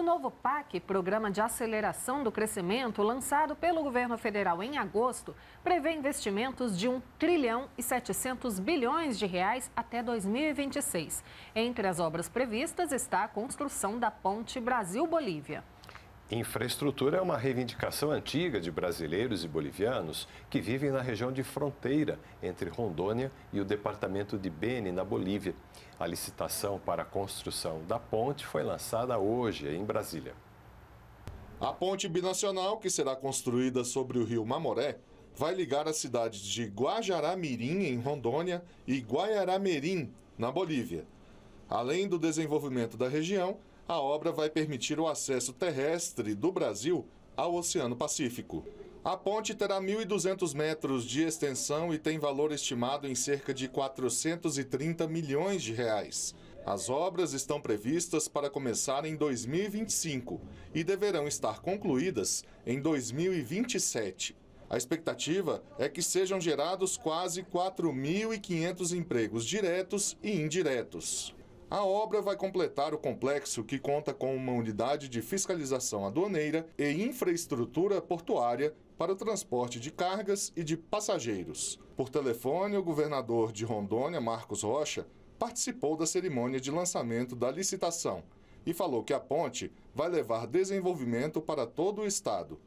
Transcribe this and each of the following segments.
O novo PAC, Programa de Aceleração do Crescimento, lançado pelo governo federal em agosto, prevê investimentos de 1 trilhão e 700 bilhões de reais até 2026. Entre as obras previstas está a construção da Ponte Brasil-Bolívia. Infraestrutura é uma reivindicação antiga de brasileiros e bolivianos que vivem na região de fronteira entre Rondônia e o departamento de Beni, na Bolívia. A licitação para a construção da ponte foi lançada hoje em Brasília. A ponte binacional, que será construída sobre o rio Mamoré, vai ligar as cidades de Guajará-Mirim, em Rondônia, e Guaiará-Merim, na Bolívia. Além do desenvolvimento da região, a obra vai permitir o acesso terrestre do Brasil ao Oceano Pacífico. A ponte terá 1.200 metros de extensão e tem valor estimado em cerca de 430 milhões de reais. As obras estão previstas para começar em 2025 e deverão estar concluídas em 2027. A expectativa é que sejam gerados quase 4.500 empregos diretos e indiretos. A obra vai completar o complexo que conta com uma unidade de fiscalização aduaneira e infraestrutura portuária para o transporte de cargas e de passageiros. Por telefone, o governador de Rondônia, Marcos Rocha, participou da cerimônia de lançamento da licitação e falou que a ponte vai levar desenvolvimento para todo o estado.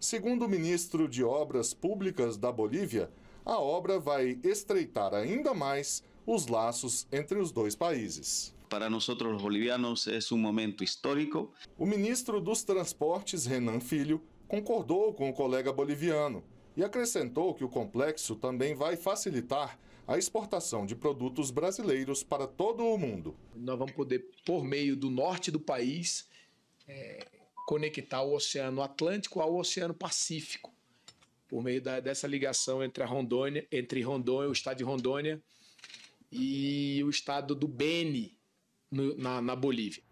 Segundo o ministro de Obras Públicas da Bolívia, a obra vai estreitar ainda mais os laços entre os dois países. Para nós, bolivianos, é um momento histórico. O ministro dos Transportes, Renan Filho, concordou com o colega boliviano e acrescentou que o complexo também vai facilitar a exportação de produtos brasileiros para todo o mundo. Nós vamos poder, por meio do norte do país, é, conectar o Oceano Atlântico ao Oceano Pacífico, por meio da, dessa ligação entre a Rondônia, entre Rondônia, o estado de Rondônia e o estado do Beni, no, na, na Bolívia.